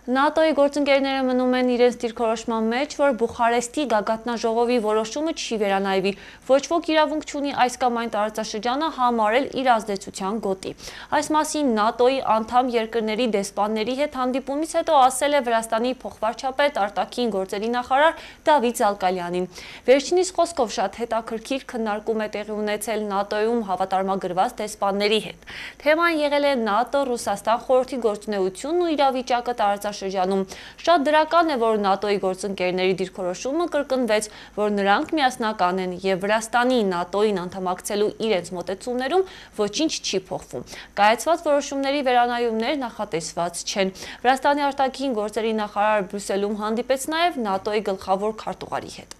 ՆԱՏՕ-ի գործընկերները մնում են իրենց դիրքորոշման մեջ, որ Բուխարեստի գագաթնաժողովի որոշումը չի վերանայվի։ Ոչ ոք իրավունք չունի այս կամ այն տարածաշրջանը համարել իր ազդեցության գոտի։ Այս մասին ՆԱՏՕ-ի անդամ երկրների դեսպանների հետ հանդիպումից հետո ասել է Վրաստանի փոխվարչապետ արտաքին գործերի նախարար Դավիթ Զալկալյանին։ Վերջինիս խոսքով շատ հետաքրքիր քննարկում է տեղի ունեցել ՆԱՏՕ-ում հավատարմագրված դեսպանների հետ։ Թեման եղել է ՆԱՏՕ-Ռուսաստան խորհրդի գործունեությունն ու իրավիճակը տարածաշրջանում տարածաշրջանում։ Շատ դրական է, որ ՆԱՏՕ-ի գործընկերների դիրքորոշումը կրկնվեց, որ նրանք միասնական են եւ Վրաստանի ՆԱՏՕ-ին անդամակցելու իրենց մտեցումներում ոչինչ չի փոխվում։ Կայացված որոշումների վերանայումներ նախատեսված չեն։ Վրաստանի արտաքին գործերի նախարար Բրյուսելում հանդիպեց նաեւ ՆԱՏՕ-ի գլխավոր քարտուղարի հետ։